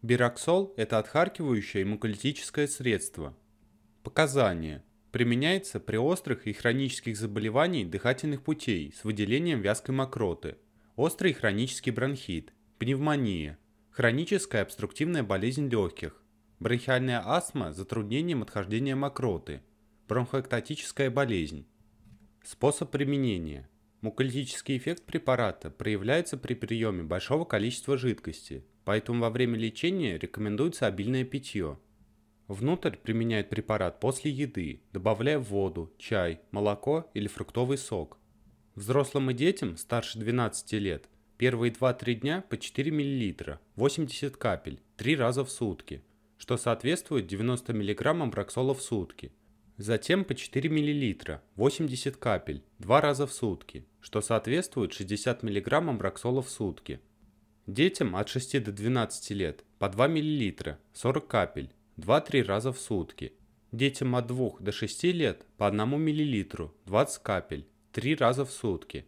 Бироксол – это отхаркивающее муколитическое средство. Показания. Применяется при острых и хронических заболеваниях дыхательных путей с выделением вязкой мокроты, острый и хронический бронхит, пневмония, хроническая обструктивная болезнь легких, бронхиальная астма с затруднением отхождения мокроты, бронхоэктатическая болезнь. Способ применения. Муколитический эффект препарата проявляется при приеме большого количества жидкости, поэтому во время лечения рекомендуется обильное питье. Внутрь применяют препарат после еды, добавляя воду, чай, молоко или фруктовый сок. Взрослым и детям старше 12 лет первые 2-3 дня по 4 мл, 80 капель, 3 раза в сутки, что соответствует 90 мг браксола в сутки. Затем по 4 мл, 80 капель, 2 раза в сутки, что соответствует 60 мг браксола в сутки. Детям от 6 до 12 лет по 2 мл 40 капель 2-3 раза в сутки. Детям от 2 до 6 лет по 1 мл 20 капель 3 раза в сутки.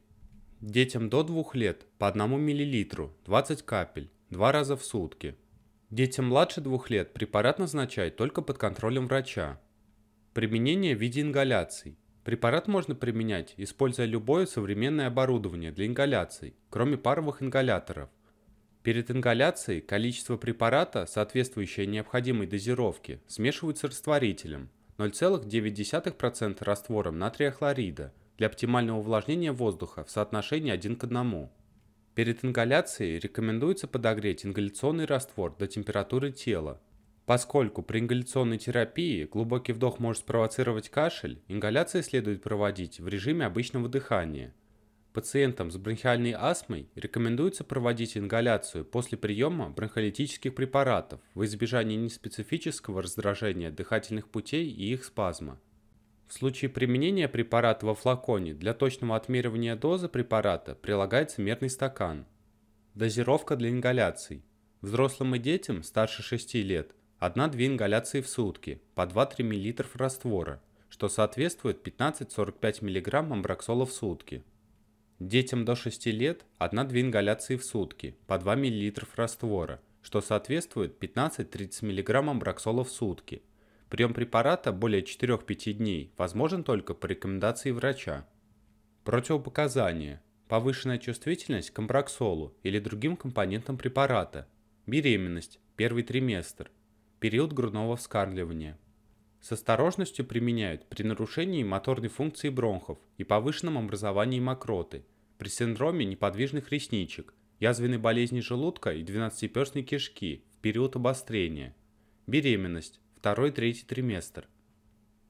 Детям до 2 лет по 1 мл 20 капель 2 раза в сутки. Детям младше 2 лет препарат назначать только под контролем врача. Применение в виде ингаляций. Препарат можно применять, используя любое современное оборудование для ингаляций, кроме паровых ингаляторов. Перед ингаляцией количество препарата, соответствующее необходимой дозировке, смешивают с растворителем 0,9% раствором натрия хлорида для оптимального увлажнения воздуха в соотношении 1 к 1. Перед ингаляцией рекомендуется подогреть ингаляционный раствор до температуры тела. Поскольку при ингаляционной терапии глубокий вдох может спровоцировать кашель, ингаляции следует проводить в режиме обычного дыхания – Пациентам с бронхиальной астмой рекомендуется проводить ингаляцию после приема бронхолитических препаратов в избежание неспецифического раздражения дыхательных путей и их спазма. В случае применения препарата во флаконе для точного отмеривания дозы препарата прилагается мерный стакан. Дозировка для ингаляций. Взрослым и детям старше 6 лет 1-2 ингаляции в сутки по 2-3 мл раствора, что соответствует 15-45 мг амброксола в сутки – Детям до 6 лет 1-2 ингаляции в сутки по 2 мл раствора, что соответствует 15-30 мг браксола в сутки. Прием препарата более 4-5 дней возможен только по рекомендации врача. Противопоказания. Повышенная чувствительность к амбраксолу или другим компонентам препарата. Беременность. Первый триместр. Период грудного вскармливания. С осторожностью применяют при нарушении моторной функции бронхов и повышенном образовании мокроты, при синдроме неподвижных ресничек, язвенной болезни желудка и двенадцатиперстной кишки в период обострения, беременность, второй-третий триместр.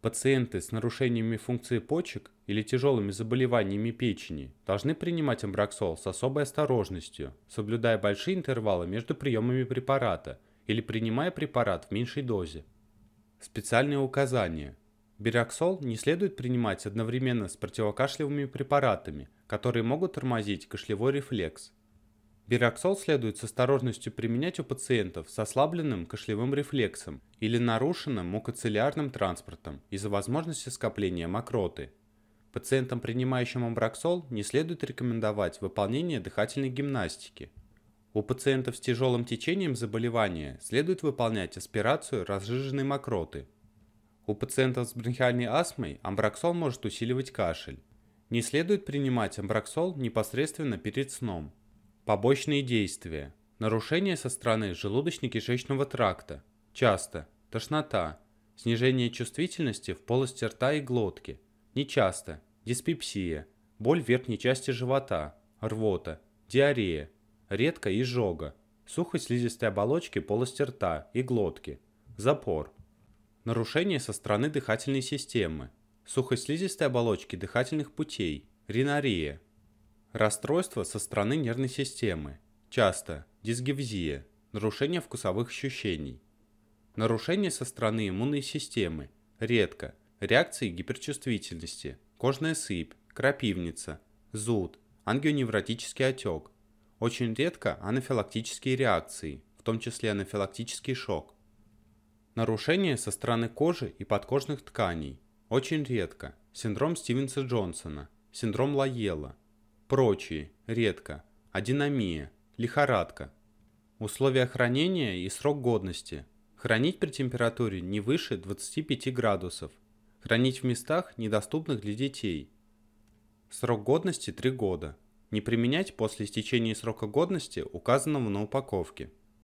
Пациенты с нарушениями функции почек или тяжелыми заболеваниями печени должны принимать амбраксол с особой осторожностью, соблюдая большие интервалы между приемами препарата или принимая препарат в меньшей дозе. Специальные указания. Бироксол не следует принимать одновременно с противокашлевыми препаратами, которые могут тормозить кашлевой рефлекс. Бироксол следует с осторожностью применять у пациентов с ослабленным кашлевым рефлексом или нарушенным мукоцеллярным транспортом из-за возможности скопления мокроты. Пациентам, принимающим амброксол, не следует рекомендовать выполнение дыхательной гимнастики – у пациентов с тяжелым течением заболевания следует выполнять аспирацию разжиженной мокроты. У пациентов с бронхиальной астмой амбраксол может усиливать кашель. Не следует принимать амбраксол непосредственно перед сном. Побочные действия. нарушение со стороны желудочно-кишечного тракта. Часто. Тошнота. Снижение чувствительности в полости рта и глотки. Нечасто. Диспепсия. Боль в верхней части живота. Рвота. Диарея редко изжога, сухость слизистой оболочки полости рта и глотки, запор, нарушение со стороны дыхательной системы, сухость слизистой оболочки дыхательных путей, ринария, расстройство со стороны нервной системы, часто дисгевзия, нарушение вкусовых ощущений, нарушение со стороны иммунной системы, редко, реакции гиперчувствительности, кожная сыпь, крапивница, зуд, ангионевротический отек, очень редко анафилактические реакции, в том числе анафилактический шок. Нарушения со стороны кожи и подкожных тканей. Очень редко. Синдром Стивенса Джонсона, синдром Лаела. Прочие, редко. Адинамия, лихорадка. Условия хранения и срок годности. Хранить при температуре не выше 25 градусов. Хранить в местах, недоступных для детей. Срок годности 3 года не применять после истечения срока годности, указанного на упаковке.